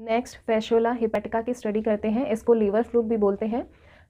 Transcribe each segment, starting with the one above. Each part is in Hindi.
नेक्स्ट फैशोला हिपेटिका की स्टडी करते हैं इसको लीवर फ्लूक भी बोलते हैं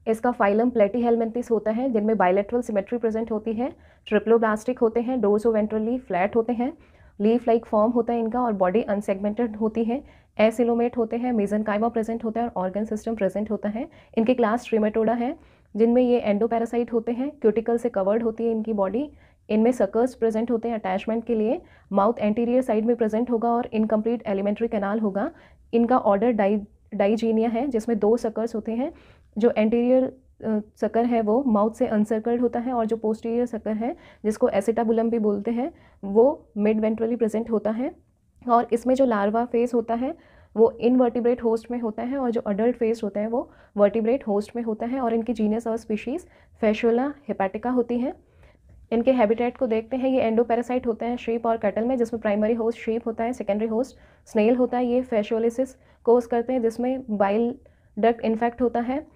इसका फाइलम प्लेटी हेलमेंटिस होता है जिनमें बायोलेट्रल सिमेट्री प्रेजेंट होती है ट्रिप्लोब्लास्टिक होते हैं डोर्सो वेंट्रली फ्लैट होते हैं लीफ लाइक फॉर्म होता है इनका और बॉडी अनसेगमेंटेड होती है एसिलोमेट होते हैं मेजन प्रेजेंट होता है और ऑर्गन सिस्टम प्रेजेंट होता है इनके क्लास ट्रीमेटोडा है जिनमें ये एंडोपैरासाइट होते हैं क्यूटिकल से कवर्ड होती है इनकी बॉडी इनमें सकर्स प्रेजेंट होते हैं अटैचमेंट के लिए माउथ एंटीरियर साइड में प्रेजेंट होगा और इनकम्प्लीट एलिमेंट्री कैनाल होगा इनका ऑर्डर डाई डाइजीनिया है जिसमें दो सकर्स होते हैं जो एंटीरियर सकर है वो माउथ से अनसर्कल्ड होता है और जो पोस्टीरियर सकर है जिसको एसिटाबुलम भी बोलते हैं वो मिड वेंट्रली प्रेजेंट होता है और इसमें जो लार्वा फेस होता है वो इनवर्टिब्रेट होस्ट में होता है और जो अडल्ट फेस होता है वो वर्टिब्रेट होस्ट में होता है और इनकी जीनस और स्पीशीज़ फेशोला हेपेटिका होती हैं इनके हैबिटेट को देखते हैं ये एंडोपैरासाइट होते हैं श्रीप और कटल में जिसमें प्राइमरी होस्ट श्रीप होता है सेकेंडरी होस्ट स्नेल होता है ये फेशोलिसिस कोस करते हैं जिसमें बाइल डक्ट इन्फेक्ट होता है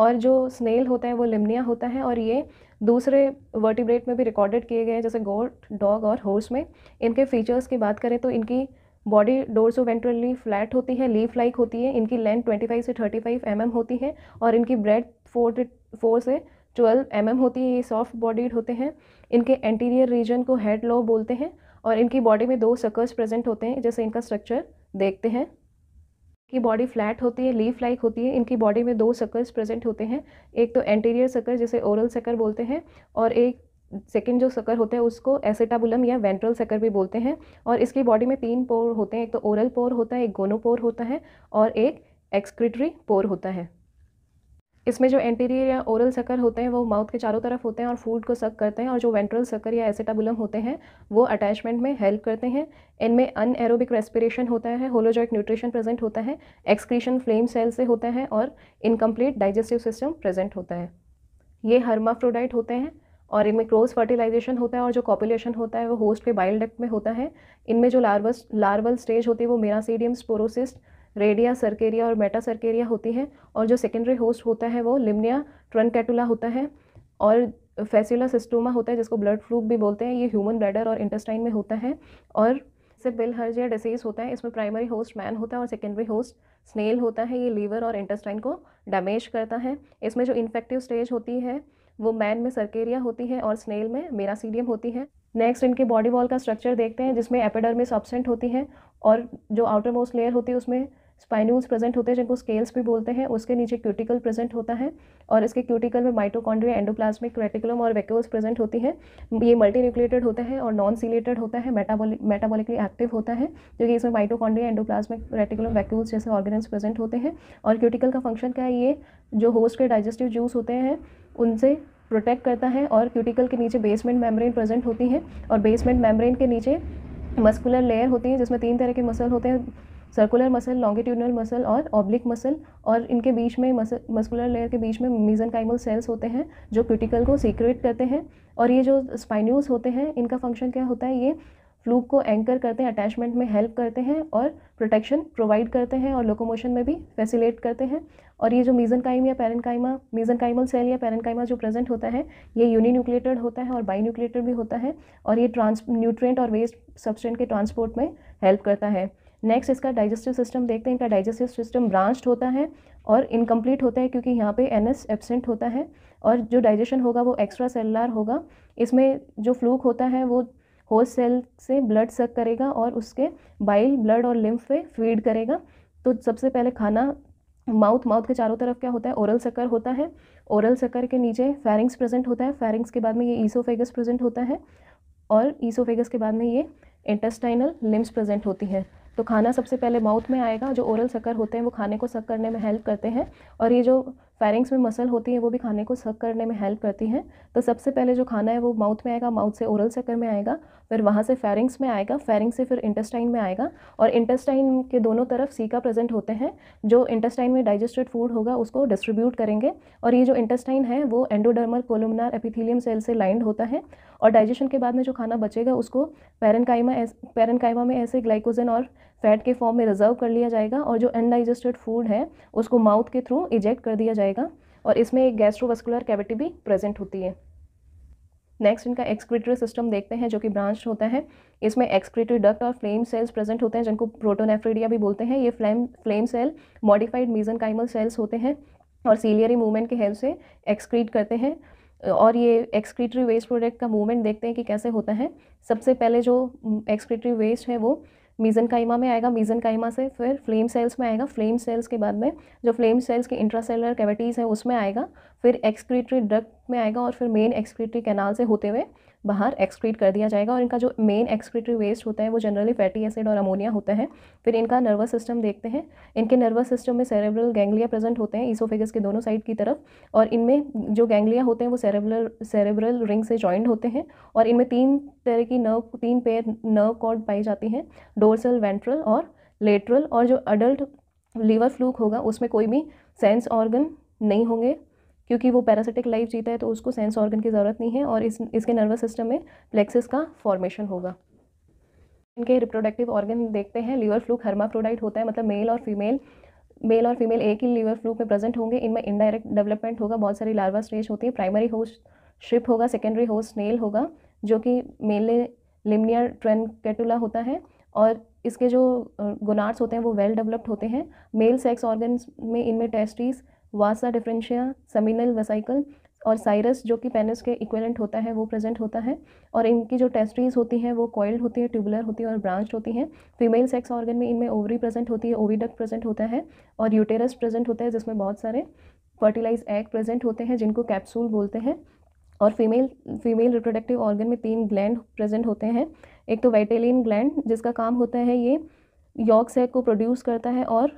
और जो स्नेल होता है वो लिमनिया होता है और ये दूसरे वर्टिब्रेट में भी रिकॉर्डेड किए गए हैं जैसे गोट डॉग और हॉर्स में इनके फीचर्स की बात करें तो इनकी बॉडी डोरसो वेंट्रली फ्लैट होती है लीफ लाइक होती है इनकी लेंथ 25 से 35 फाइव mm होती है और इनकी ब्रेड फोर से ट्वेल्व एम mm होती है ये सॉफ्ट बॉडीड होते हैं इनके एंटीरियर रीजन को हेड लो बोलते हैं और इनकी बॉडी में दो सकर्स प्रेजेंट होते हैं जैसे इनका स्ट्रक्चर देखते हैं इनकी बॉडी फ्लैट होती है लीफ लाइक होती है इनकी बॉडी में दो सकर्स प्रेजेंट होते हैं एक तो एंटीरियर सकर जिसे ओरल सकर बोलते हैं और एक सेकेंड जो सकर होता है उसको एसेटाबुलम या वेंट्रल सकर भी बोलते हैं और इसकी बॉडी में तीन पोर होते हैं एक तो ओरल पोर होता है एक गोनोपोर होता है और एक एक्सक्रिटरी पोर होता है इसमें जो एंटीरियर या ओरल सकर होते हैं वो माउथ के चारों तरफ होते हैं और फूड को सक करते हैं और जो वेंट्रल सकर या एसेटाबुलम होते हैं वो अटैचमेंट में हेल्प करते हैं इनमें अन एरोबिक रेस्पिरेशन होता है होलोजॉइक न्यूट्रिशन प्रेजेंट होता है एक्सक्रीशन फ्लेम सेल से होता है और इनकम्प्लीट डाइजेस्टिव सिस्टम प्रेजेंट होता है ये हर्माफ्रोडाइट होते हैं और इनमें क्रॉस फर्टिलाइजेशन होता है और जो कॉपुलेशन होता है वो होस्ट के बाइल डक्ट में होता है इनमें जो लार्वस लार्वल स्टेज होती है वो मेरासीडियम स्पोरोसिस्ट रेडिया सर्केरिया और मेटा सर्केरिया होती है और जो सेकेंडरी होस्ट होता है वो लिम्निया ट्रनकेटुला होता है और फेसिला सिस्टोमा होता है जिसको ब्लड फ्लू भी बोलते हैं ये ह्यूमन ब्लैडर और इंटेस्टाइन में होता है और से या डिसीज़ होता है इसमें प्राइमरी होस्ट मैन होता है और सेकेंडरी होस्ट स्नेल होता है ये लीवर और इंटेस्टाइन को डैमेज करता है इसमें जो इन्फेक्टिव स्टेज होती है वो मैन में सर्केरिया होती है और स्नेल में मेरासीडियम होती है नेक्स्ट इनके बॉडी वॉल का स्ट्रक्चर देखते हैं जिसमें एपिडर्मिस ऑब्सेंट होती है और जो आउटर मोस्ट लेयर होती है उसमें स्पाइन्यूल्स प्रेजेंट होते हैं जिनको स्केल्स भी बोलते हैं उसके नीचे क्यूटिकल प्रेजेंट होता है और इसके क्यूटिकल में माइटोकॉन्ड्रिया एंडोप्लाज्मिक रेटिकुलम और वैक्यूल्स प्रेजेंट होती है ये मल्टी न्यूक्लिएटेड होता है और नॉन सीलेटेड होता है मेटाबॉलिक मेटाबॉलिकली एक्टिव होता है क्योंकि इसमें माइटोकॉन्ड्रिया एंडोप्लाज्मिक रेटिकुलम वैक्यूल्स जैसे ऑर्गेन्स प्रेजेंट होते हैं और क्यूटिकल का फंक्शन क्या है ये जो होस्ट के डाइजेस्टिव जूस होते हैं उनसे प्रोटेक्ट करता है और क्यूटिकल के नीचे बेसमेंट मेम्ब्रेन प्रेजेंट होती है और बेसमेंट मेम्ब्रेन के नीचे मस्कुलर लेयर होती है जिसमें तीन तरह के मसल होते हैं सर्कुलर मसल लॉन्गिट्यूडनल मसल और ऑब्लिक मसल और इनके बीच में मसल मस्कुलर लेयर के बीच में मीजनकाइमल सेल्स होते हैं जो क्यूटिकल को सीक्रेट करते हैं और ये जो स्पाइन्यूज होते हैं इनका फंक्शन क्या होता है ये फ्लूक को एंकर करते हैं अटैचमेंट में हेल्प करते हैं और प्रोटेक्शन प्रोवाइड करते हैं और लोकोमोशन में भी फैसिलेट करते हैं और ये जो मीजनकाइम या मीजन मीजनकाइमल सेल या काइमा जो प्रेजेंट होता है ये न्यूक्लेटेड होता है और बाई न्यूक्लेटेड भी होता है और ये ट्रांस न्यूट्रेंट और वेस्ट सब्सटेंट के ट्रांसपोर्ट में हेल्प करता है नेक्स्ट इसका डाइजेस्टिव सिस्टम देखते हैं इनका डाइजेस्टिव सिस्टम ब्रांच्ड होता है और इनकम्प्लीट होता है क्योंकि यहाँ पे एन एबसेंट होता है और जो डाइजेशन होगा वो एक्स्ट्रा सेलुलर होगा इसमें जो फ्लूक होता है वो होस्ट सेल से ब्लड सक करेगा और उसके बाइल ब्लड और लिम्फ पे फीड करेगा तो सबसे पहले खाना माउथ माउथ के चारों तरफ क्या होता है ओरल सकर होता है ओरल सकर के नीचे फेरिंग्स प्रेजेंट होता है फेरिंग्स के बाद में ये ईसोफेगस प्रेजेंट होता है और ईसोफेगस के बाद में ये इंटेस्टाइनल लिम्स प्रेजेंट होती है तो खाना सबसे पहले माउथ में आएगा जो ओरल सकर होते हैं वो खाने को सक करने में हेल्प करते हैं और ये जो फेरिंग्स में मसल होती है वो भी खाने को सक करने में हेल्प करती हैं तो सबसे पहले जो खाना है वो माउथ में आएगा माउथ से ओरल सेकर में आएगा फिर वहाँ से फेरिंग्स में आएगा फेरिंग से फिर इंटेस्टाइन में आएगा और इंटेस्टाइन के दोनों तरफ सीका प्रेजेंट होते हैं जो इंटेस्टाइन में डाइजेस्टेड फूड होगा उसको डिस्ट्रीब्यूट करेंगे और ये जो इंटेस्टाइन है वो एंडोडर्मल कोलमनार एपिथीलियम सेल से लाइंड होता है और डाइजेशन के बाद में जो खाना बचेगा उसको पेरनकाइमा पेरनकाइमा में ऐसे ग्लाइकोजन और फैट के फॉर्म में रिजर्व कर लिया जाएगा और जो अनडाइजेस्टेड फूड है उसको माउथ के थ्रू इजेक्ट कर दिया जाएगा और इसमें एक गैस्ट्रोवस्कुलर कैविटी भी प्रेजेंट होती है नेक्स्ट इनका एक्सक्रीटरी सिस्टम देखते हैं जो कि ब्रांच होता है इसमें एक्सक्रीटरी डक्ट और फ्लेम सेल्स प्रेजेंट होते हैं जिनको प्रोटोनेफ्रीडिया भी बोलते हैं ये फ्लेम फ्लेम सेल मॉडिफाइड मीजन सेल्स होते हैं और सीलियरी मूवमेंट के हेल्प से एक्सक्रीट करते हैं और ये एक्सक्रीटरी वेस्ट प्रोडक्ट का मूवमेंट देखते हैं कि कैसे होता है सबसे पहले जो एक्सक्रीटरी हम्म, वेस्ट है वो मीजन काइमा में आएगा मीजन काइमा से फिर फ्लेम सेल्स में आएगा फ्लेम सेल्स के बाद में जो फ्लेम सेल्स की इंट्रासेलर कैविटीज़ है उसमें आएगा फिर एक्सक्रीटरी डक्ट में आएगा और फिर मेन एक्सक्रीटरी कैनाल से होते हुए बाहर एक्सक्रीट कर दिया जाएगा और इनका जो मेन एक्सक्रीटरी वेस्ट होता है वो जनरली फैटी एसिड और अमोनिया होता है फिर इनका नर्वस सिस्टम देखते हैं इनके नर्वस सिस्टम में सेरेब्रल गैंग्लिया प्रेजेंट होते हैं ईसोफेगस के दोनों साइड की तरफ और इनमें जो गैंग्लिया होते हैं वो सेरेब्रल सेरेब्रल रिंग से जॉइंट होते हैं और इनमें तीन तरह की नर्व तीन पेयर नर्व कॉर्ड पाई जाती हैं डोरसल वेंट्रल और लेटरल और जो अडल्ट लीवर फ्लूक होगा उसमें कोई भी सेंस ऑर्गन नहीं होंगे क्योंकि वो पैरासिटिक लाइफ जीता है तो उसको सेंस ऑर्गन की ज़रूरत नहीं है और इस इसके नर्वस सिस्टम में प्लेक्सिस का फॉर्मेशन होगा इनके रिप्रोडक्टिव ऑर्गन देखते हैं लीवर फ्लू हर्माफ्रोडाइट होता है मतलब मेल और फीमेल मेल और फीमेल एक ही लीवर फ्लू में प्रेजेंट होंगे इनमें इनडायरेक्ट डेवलपमेंट होगा बहुत सारी लार्वा स्टेज होती है प्राइमरी होस्ट शिप होगा सेकेंडरी होस्ट स्नेल होगा जो कि मेले लिमनियर ट्रेन कैटूला होता है और इसके जो गोनार्ड्स होते हैं वो वेल डेवलप्ड होते हैं मेल सेक्स ऑर्गन्स में इनमें टेस्टिस वासा डिफरेंशिया समीनल वसाइकल और साइरस जो कि पेनिस के इक्वेलेंट होता है वो प्रेजेंट होता है और इनकी जो टेस्ट्रीज होती हैं वो कॉइल्ड होती है ट्यूबुलर होती है और ब्रांच होती हैं फीमेल सेक्स ऑर्गन में इनमें ओवरी प्रेजेंट होती है ओवीडक प्रेजेंट होता है और यूटेरस प्रेजेंट होता है जिसमें बहुत सारे फर्टिलाइज एग प्रेजेंट होते हैं जिनको कैप्सूल बोलते हैं और फीमेल फीमेल रिप्रोडक्टिव ऑर्गन में तीन ग्लैंड प्रेजेंट होते हैं एक तो वाइटेलिन ग्लैंड जिसका काम होता है ये यॉक सेक को प्रोड्यूस करता है और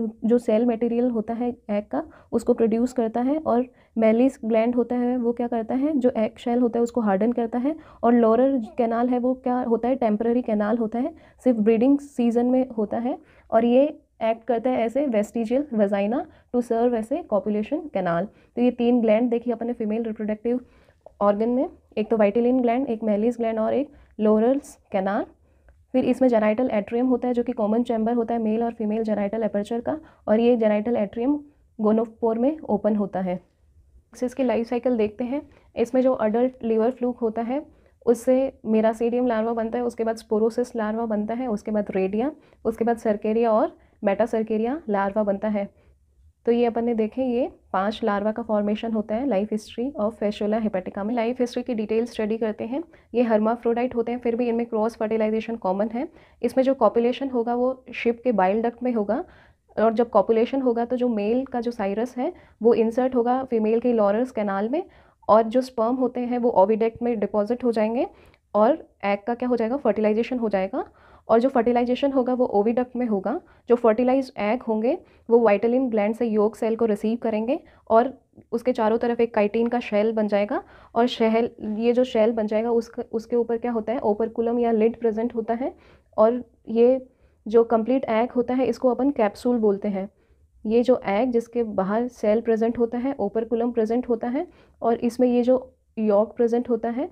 जो सेल मटेरियल होता है एग का उसको प्रोड्यूस करता है और मेलिस ग्लैंड होता है वो क्या करता है जो एग शेल होता है उसको हार्डन करता है और लोरर कैनाल है वो क्या होता है टेम्प्ररी कैनाल होता है सिर्फ ब्रीडिंग सीजन में होता है और ये एक्ट करता है ऐसे वेस्टिजियल वेजाइना टू सर्व ऐसे कॉपुलेशन कैनाल तो ये तीन ग्लैंड देखिए अपने फीमेल रिप्रोडक्टिव ऑर्गन में एक तो वाइटिलिन ग्लैंड एक मेलिस ग्लैंड और एक लोरल्स कैनाल फिर इसमें जेनाइटल एट्रियम होता है जो कि कॉमन चैम्बर होता है मेल और फीमेल जेनाइटल एपर्चर का और ये जेनाइटल एट्रियम गोनोपोर में ओपन होता है इसकी लाइफ साइकिल देखते हैं इसमें जो अडल्ट लीवर फ्लूक होता है उससे मेरासीडियम लार्वा बनता है उसके बाद स्पोरोसिस लार्वा बनता है उसके बाद रेडिया उसके बाद सर्केरिया और मेटासर्केरिया लार्वा बनता है तो ये अपन ने देखें ये पांच लार्वा का फॉर्मेशन होता है life history of Fasciola hepatica में लाइफ हिस्ट्री की डिटेल स्टडी करते हैं ये हर्माफ्रोडाइट होते हैं फिर भी इनमें क्रॉस फर्टिलाइजेशन कॉमन है इसमें जो कॉपुलेशन होगा वो शिप के बाइल डक्ट में होगा और जब कॉपुलेशन होगा तो जो मेल का जो साइरस है वो इंसर्ट होगा फीमेल के लॉरस कैनाल में और जो स्पर्म होते हैं वो ओविडेक्ट में डिपॉजिट हो जाएंगे और एग का क्या हो जाएगा फर्टिलाइजेशन हो जाएगा और जो फर्टिलाइजेशन होगा वो ओविडक्ट में होगा जो फर्टिलाइज एग होंगे वो वाइटलिन ग्लैंड से योग सेल को रिसीव करेंगे और उसके चारों तरफ एक काइटीन का शेल बन जाएगा और शहल ये जो शेल बन जाएगा उसका उसके ऊपर क्या होता है ओपरकुलम या लिड प्रेजेंट होता है और ये जो कंप्लीट एग होता है इसको अपन कैप्सूल बोलते हैं ये जो एग जिसके बाहर सेल प्रेजेंट होता है ओपरकुलम प्रेजेंट होता है और इसमें ये जो यॉक प्रेजेंट होता है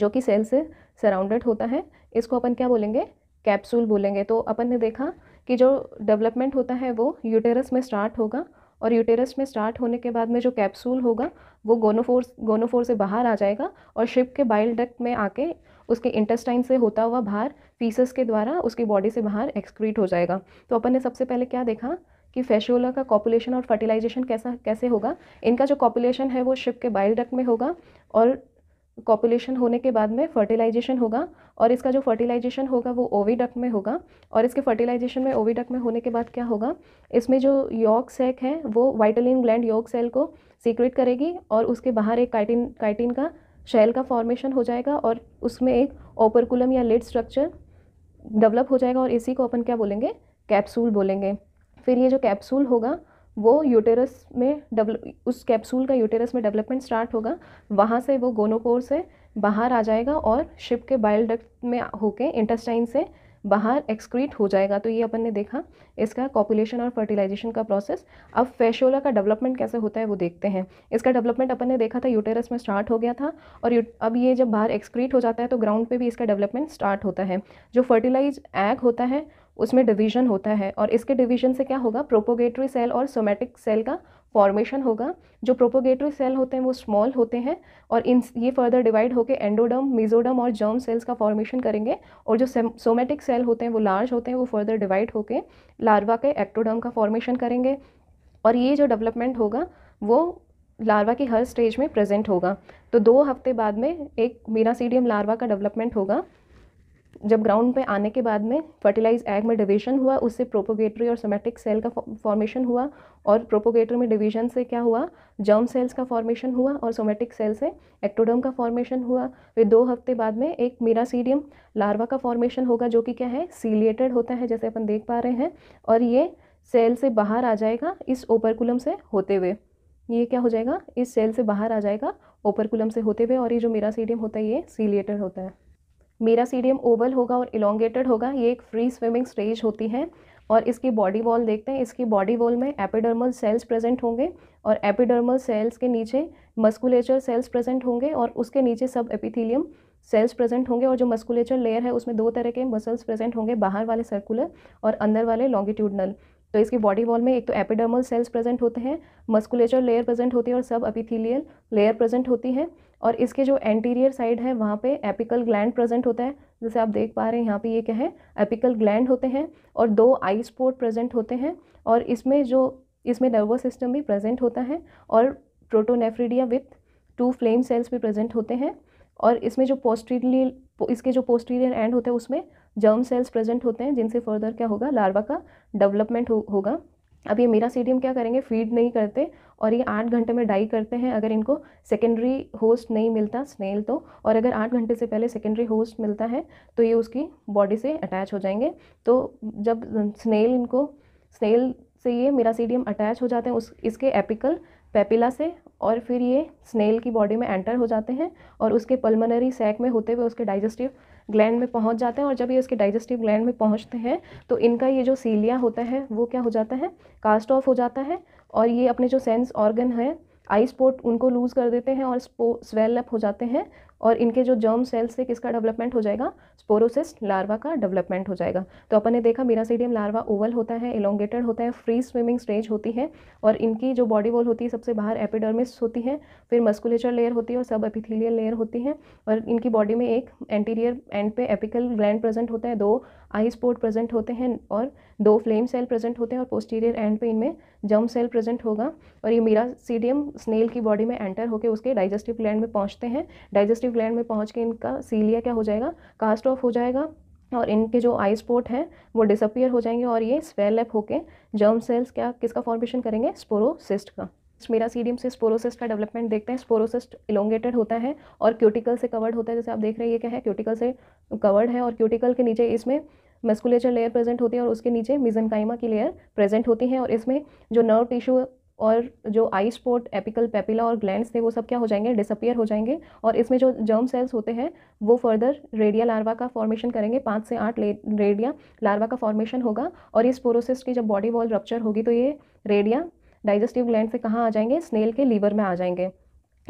जो कि सेल से सराउंडेड होता है इसको अपन क्या बोलेंगे कैप्सूल बोलेंगे तो अपन ने देखा कि जो डेवलपमेंट होता है वो यूटेरस में स्टार्ट होगा और यूटेरस में स्टार्ट होने के बाद में जो कैप्सूल होगा वो गोनोफोर गोनोफोर से बाहर आ जाएगा और शिप के बाइल डक में आके उसके इंटेस्टाइन से होता हुआ बाहर फीसस के द्वारा उसकी बॉडी से बाहर एक्सक्रीट हो जाएगा तो अपन ने सबसे पहले क्या देखा कि फेशोला का कॉपुलेशन और फर्टिलाइजेशन कैसा कैसे होगा इनका जो कॉपुलेशन है वो शिप के बाइल डक में होगा और कॉपुलेशन होने के बाद में फर्टिलाइजेशन होगा और इसका जो फर्टिलाइजेशन होगा वो ओवीडक्ट में होगा और इसके फर्टिलाइजेशन में ओवीडक्ट में होने के बाद क्या होगा इसमें जो यॉक सेक है वो वाइटलिन ग्लैंड यॉक सेल को सीक्रेट करेगी और उसके बाहर एक काइटिन काइटिन का शैल का फॉर्मेशन हो जाएगा और उसमें एक ओपरकुलम या लेड स्ट्रक्चर डेवलप हो जाएगा और इसी को अपन क्या बोलेंगे कैप्सूल बोलेंगे फिर ये जो कैप्सूल होगा वो यूटेरस में डेवलप उस कैप्सूल का यूटेरस में डेवलपमेंट स्टार्ट होगा वहाँ से वो गोनोपोर से बाहर आ जाएगा और शिप के बायल डक्ट में होके इंटेस्टाइन से बाहर एक्सक्रीट हो जाएगा तो ये अपन ने देखा इसका कॉपुलेशन और फर्टिलाइजेशन का प्रोसेस अब फेशोला का डेवलपमेंट कैसे होता है वो देखते हैं इसका डेवलपमेंट अपन ने देखा था यूटेरस में स्टार्ट हो गया था और अब ये जब बाहर एक्सक्रीट हो जाता है तो ग्राउंड पे भी इसका डेवलपमेंट स्टार्ट होता है जो फर्टिलाइज एग होता है उसमें डिवीजन होता है और इसके डिवीजन से क्या होगा प्रोपोगेटरी सेल और सोमेटिक सेल का फॉर्मेशन होगा जो प्रोपोगेटरी सेल होते हैं वो स्मॉल होते हैं और इन ये फर्दर डिवाइड होकर एंडोडम मिजोडम और जर्म सेल्स का फॉर्मेशन करेंगे और जो सोमेटिक सेल होते हैं वो लार्ज होते हैं वो फर्दर डिवाइड होकर लार्वा के एक्टोडम का फॉर्मेशन करेंगे और ये जो डेवलपमेंट होगा वो लार्वा की हर स्टेज में प्रेजेंट होगा तो दो हफ्ते बाद में एक मीरासीडियम लार्वा का डेवलपमेंट होगा जब ग्राउंड पे आने के बाद में फर्टिलाइज एग में डिवीजन हुआ उससे प्रोपोगेटरी और सोमेटिक सेल का फॉर्मेशन हुआ और प्रोपोगेटरी में डिवीजन से क्या हुआ जर्म सेल्स का फॉर्मेशन हुआ और सोमेटिक सेल से एक्टोडर्म का फॉर्मेशन हुआ फिर दो हफ्ते बाद में एक मीरासीडियम लार्वा का फॉर्मेशन होगा जो कि क्या है सीलिएटेड होता है जैसे अपन देख पा रहे हैं और ये सेल से बाहर आ जाएगा इस ओपरकुलम से होते हुए ये क्या हो जाएगा इस सेल से बाहर आ जाएगा ओपरकुलम से होते हुए और ये जो मीरासीडियम होता है ये सीलिएटेड होता है मेरा सीडियम ओवल होगा और इलोंगेटेड होगा ये एक फ्री स्विमिंग स्टेज होती है और इसकी बॉडी वॉल देखते हैं इसकी बॉडी वॉल में एपिडर्मल सेल्स प्रेजेंट होंगे और एपिडर्मल सेल्स के नीचे मस्कुलेचर सेल्स प्रेजेंट होंगे और उसके नीचे सब एपिथीलियम सेल्स प्रेजेंट होंगे और जो मस्कुलेचर लेयर है उसमें दो तरह के मसल्स प्रेजेंट होंगे बाहर वाले सर्कुलर और अंदर वाले लॉन्गिट्यूडनल तो इसकी बॉडी वॉल में एक तो एपिडर्मल सेल्स प्रेजेंट होते हैं मस्कुलेचर लेयर प्रेजेंट होती है और सब अपीथीलियल लेयर प्रेजेंट होती है और इसके जो एंटीरियर साइड है वहाँ पे एपिकल ग्लैंड प्रेजेंट होता है जैसे आप देख पा रहे हैं यहाँ पे ये क्या है एपिकल ग्लैंड होते हैं और दो आई स्पोर्ट प्रेजेंट होते हैं और इसमें जो इसमें नर्वस सिस्टम भी प्रेजेंट होता है और protonephridia with two flame cells भी प्रेजेंट होते हैं और इसमें जो पोस्टीरियर इसके जो पोस्टीरियर एंड होते हैं उसमें जर्म सेल्स प्रेजेंट होते हैं जिनसे फर्दर क्या होगा लार्वा का डेवलपमेंट हो, होगा अब ये सीडियम क्या करेंगे फीड नहीं करते और ये आठ घंटे में डाई करते हैं अगर इनको सेकेंडरी होस्ट नहीं मिलता स्नेल तो और अगर आठ घंटे से पहले सेकेंडरी होस्ट मिलता है तो ये उसकी बॉडी से अटैच हो जाएंगे तो जब स्नेल इनको स्नेल से ये सीडियम अटैच हो जाते हैं उस इसके एपिकल पेपिला से और फिर ये स्नेल की बॉडी में एंटर हो जाते हैं और उसके पल्मोनरी सैक में होते हुए उसके डाइजेस्टिव ग्लैंड में पहुंच जाते हैं और जब ये उसके डाइजेस्टिव ग्लैंड में पहुंचते हैं तो इनका ये जो सीलिया होता है वो क्या हो जाता है कास्ट ऑफ हो जाता है और ये अपने जो सेंस ऑर्गन है आई स्पोर्ट उनको लूज़ कर देते हैं और स्वेल अप हो जाते हैं और इनके जो जर्म सेल्स से किसका डेवलपमेंट हो जाएगा स्पोरोसिस्ट लार्वा का डेवलपमेंट हो जाएगा तो अपन ने देखा मीरासीडियम लार्वा ओवल होता है इलोंगेटेड होता है फ्री स्विमिंग स्टेज होती है और इनकी जो बॉडी वॉल होती है सबसे बाहर एपिडर्मिस होती है फिर मस्कुलेचर लेयर होती है और सब एपिथीलियल लेयर होती है और इनकी बॉडी में एक एंटीरियर एंड पे एपिकल ग्लैंड प्रेजेंट होता है दो आई स्पोर्ट प्रेजेंट होते हैं और दो फ्लेम सेल प्रेजेंट होते हैं और पोस्टीरियर एंड पे इनमें जर्म सेल प्रेजेंट होगा और ये मीरासीडियम स्नेल की बॉडी में एंटर होकर उसके डाइजेस्टिव ग्लैंड में पहुँचते हैं डाइजेस्टिव सेक्रेटिव ग्लैंड में पहुँच के इनका सीलिया क्या हो जाएगा कास्ट ऑफ हो जाएगा और इनके जो आई स्पोर्ट हैं वो डिसअपियर हो जाएंगे और ये स्वेलअप होकर जर्म सेल्स क्या किसका फॉर्मेशन करेंगे स्पोरोसिस्ट का मेरा सीडियम से स्पोरोसिस्ट का डेवलपमेंट देखते हैं स्पोरोसिस्ट इलोंगेटेड होता है और क्यूटिकल से कवर्ड होता है जैसे आप देख रहे हैं ये क्या है क्यूटिकल से कवर्ड है और क्यूटिकल के नीचे इसमें मस्कुलेचर लेयर प्रेजेंट होती है और उसके नीचे मिजनकाइमा की लेयर प्रेजेंट होती है और इसमें जो नर्व टिश्यू और जो आई स्पोर्ट एपिकल पेपिला और ग्लैंड्स थे वो सब क्या हो जाएंगे डिसअपियर हो जाएंगे और इसमें जो जर्म सेल्स होते हैं वो फर्दर रेडिया लार्वा का फॉर्मेशन करेंगे पाँच से आठ रेडिया लार्वा का फॉर्मेशन होगा और इस पोरोसिस की जब बॉडी वॉल रप्चर होगी तो ये रेडिया डाइजेस्टिव ग्लैंड से कहाँ आ जाएंगे स्नेल के लीवर में आ जाएंगे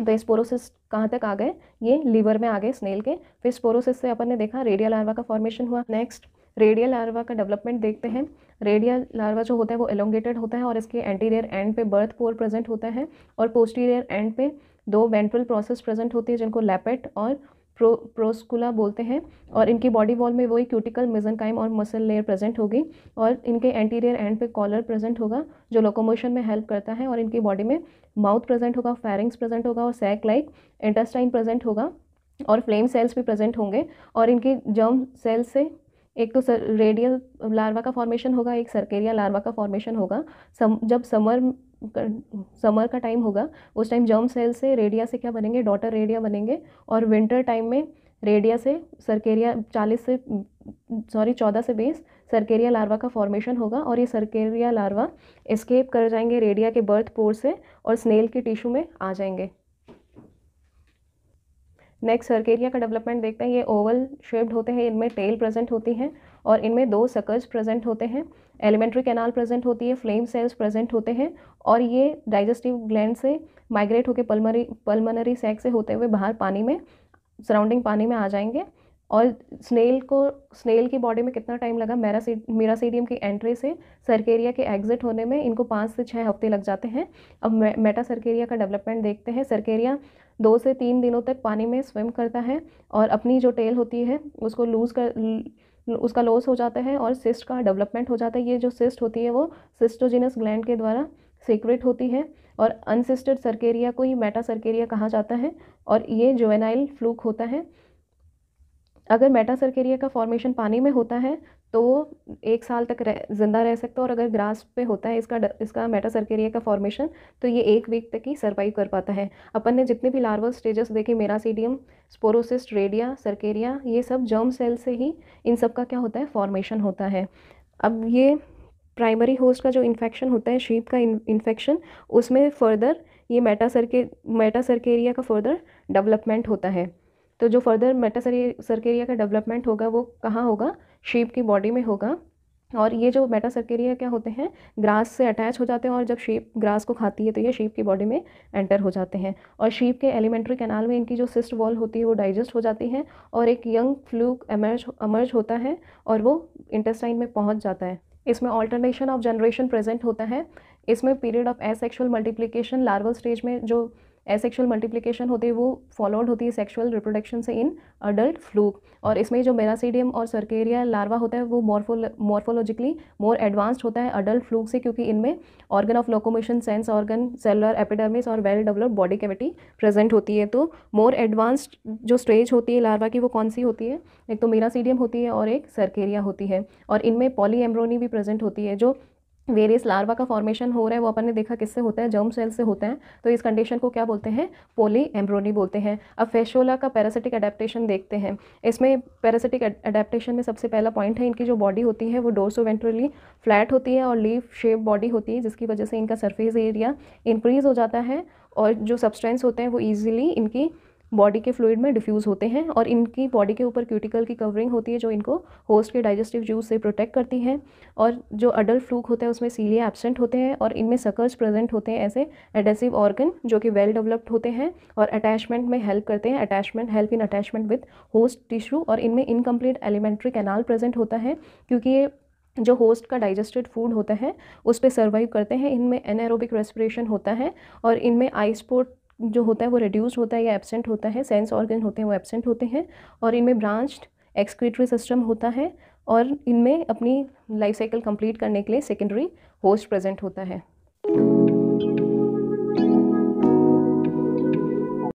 तो स्पोरोसिस कहाँ तक आ गए ये लीवर में आ गए स्नेल के फिर स्पोरोसिस से अपन ने देखा रेडियल लार्वा का फॉर्मेशन हुआ नेक्स्ट रेडियल लार्वा का डेवलपमेंट देखते हैं रेडिया लार्वा जो होता है वो एलोंगेटेड होता है और इसके एंटीरियर एंड पे बर्थ पोर प्रेजेंट होता है और पोस्टीरियर एंड पे दो वेंट्रल प्रोसेस प्रेजेंट होती है जिनको लैपेट और प्रो प्रोस्कुला बोलते हैं और इनकी बॉडी वॉल में वही क्यूटिकल मिजनकाइम और मसल लेयर प्रेजेंट होगी और इनके एंटीरियर एंड पे कॉलर प्रेजेंट होगा जो लोकोमोशन में हेल्प करता है और इनकी बॉडी में माउथ प्रेजेंट होगा फेरिंग्स प्रेजेंट होगा और सैक लाइक इंटेस्टाइन प्रेजेंट होगा और फ्लेम सेल्स भी प्रेजेंट होंगे और इनके जर्म सेल्स से एक तो सर रेडियल लार्वा का फॉर्मेशन होगा एक सर्केरिया लार्वा का फॉर्मेशन होगा सम जब समर समर का टाइम होगा उस टाइम जर्म सेल से रेडिया से क्या बनेंगे डॉटर रेडिया बनेंगे और विंटर टाइम में रेडिया से सर्केरिया चालीस से सॉरी चौदह से बीस सर्केरिया लार्वा का फॉर्मेशन होगा और ये सर्केरिया लार्वा एस्केप कर जाएंगे रेडिया के बर्थ पोर से और स्नेल के टिश्यू में आ जाएंगे नेक्स्ट सर्केरिया का डेवलपमेंट देखते हैं ये ओवल शेप्ड होते हैं इनमें टेल प्रेजेंट होती है और इनमें दो सकर्स प्रेजेंट होते हैं एलिमेंट्री कैनाल प्रेजेंट होती है फ्लेम सेल्स प्रेजेंट होते हैं और ये डाइजेस्टिव ग्लैंड से माइग्रेट होकर पलमरी पलमनरी सैक से होते हुए बाहर पानी में सराउंडिंग पानी में आ जाएंगे और स्नेल को स्नेल की बॉडी में कितना टाइम लगा मेरासीड मेरासीडियम की एंट्री से सर्केरिया के एग्जिट होने में इनको पाँच से छः हफ्ते लग जाते हैं अब मेटा सर्केरिया का डेवलपमेंट देखते हैं सर्केरिया दो से तीन दिनों तक पानी में स्विम करता है और अपनी जो टेल होती है उसको लूज़ कर उसका लॉस हो जाता है और सिस्ट का डेवलपमेंट हो जाता है ये जो सिस्ट होती है वो सिस्टोजिनस ग्लैंड के द्वारा सीक्रेट होती है और अनसिस्टेड सर्केरिया को ही मेटा सर्केरिया कहा जाता है और ये जोवेनाइल फ्लूक होता है अगर मेटा सर्केरिया का फॉर्मेशन पानी में होता है तो वो एक साल तक रह ज़िंदा रह सकता है और अगर ग्रास पे होता है इसका इसका मेटासर्केरिया का फॉर्मेशन तो ये एक वीक तक ही सर्वाइव कर पाता है अपन ने जितने भी लार्वल स्टेजेस देखे मेरासीडियम स्पोरोसिस्ट रेडिया सर्केरिया ये सब जर्म सेल से ही इन सब का क्या होता है फॉर्मेशन होता है अब ये प्राइमरी होस्ट का जो इन्फेक्शन होता है शीप का इन्फेक्शन उसमें फ़र्दर ये मेटासर्के मेटासर्केरिया का फर्दर डेवलपमेंट होता है तो जो फर्दर मेटासरी सर्केरिया का डेवलपमेंट होगा वो कहाँ होगा शेप की बॉडी में होगा और ये जो मेटा सर्केरिया क्या होते हैं ग्रास से अटैच हो जाते हैं और जब शीप ग्रास को खाती है तो ये शीप की बॉडी में एंटर हो जाते हैं और शीप के एलिमेंट्री कैनाल में इनकी जो सिस्ट वॉल होती है वो डाइजेस्ट हो जाती है और एक यंग फ्लूक एमर्ज एमर्ज होता है और वो इंटेस्टाइन में पहुँच जाता है इसमें ऑल्टरनेशन ऑफ जनरेशन प्रेजेंट होता है इसमें period of asexual multiplication larval stage में जो एसेक्शुअल मल्टीप्लीकेशन होते हुए वो फॉलोड होती है सेक्शुअल रिप्रोडक्शन से इन अडल्ट फ्लूक और इसमें जो मेरासीडियम और सर्केरिया लार्वा होता है वो मॉर्फोल मॉर्फोलॉजिकली मोर एडवांस्ड होता है अडल्ट फ्लूक से क्योंकि इनमें organ of locomotion sense organ cellular epidermis और well developed body cavity present होती है तो मोर एडवांस्ड जो स्टेज होती है लार्वा की वो कौन सी होती है एक तो मेरासीडियम होती है और एक सर्केरिया होती है और इनमें एम्ब्रोनी भी प्रेजेंट होती है जो वेरियस लार्वा का फॉर्मेशन हो रहा है वो अपन ने देखा किससे होता है जर्म सेल से होता है तो इस कंडीशन को क्या बोलते हैं पोली एम्ब्रोनी बोलते हैं अब फेशोला का पैरासिटिक अडेप्टेशन देखते हैं इसमें पैरासिटिक अडेप्टेशन में सबसे पहला पॉइंट है इनकी जो बॉडी होती है वो डोर्सो फ्लैट होती है और लीव शेप बॉडी होती है जिसकी वजह से इनका सरफेस एरिया इंक्रीज़ हो जाता है और जो सब्सटेंस होते हैं वो ईजिली इनकी बॉडी के फ्लूड में डिफ्यूज़ होते हैं और इनकी बॉडी के ऊपर क्यूटिकल की कवरिंग होती है जो इनको होस्ट के डाइजेस्टिव जूस से प्रोटेक्ट करती है और जो अडल्ट फ्लूक होता है उसमें सीलिया एबसेंट होते हैं और इनमें सकर्स प्रेजेंट होते हैं ऐसे एडेसिव ऑर्गन जो कि वेल डेवलप्ड होते हैं और अटैचमेंट में हेल्प करते हैं attachment help in attachment with host tissue और इनमें इनकम्प्लीट एलिमेंट्री कैनाल प्रेजेंट होता है क्योंकि ये जो होस्ट का डाइजेस्टेड फूड होता है उस पर सर्वाइव करते हैं इनमें एनएरोबिक रेस्पिरेशन होता है और इनमें आइसपोर्ट जो होता है वो रिड्यूस्ड होता है या एबसेंट होता है सेंस ऑर्गन होते हैं वो एबसेंट होते हैं और इनमें ब्रांच्ड एक्सक्रीटरी सिस्टम होता है और इनमें अपनी लाइफ साइकिल कंप्लीट करने के लिए सेकेंडरी होस्ट प्रेजेंट होता है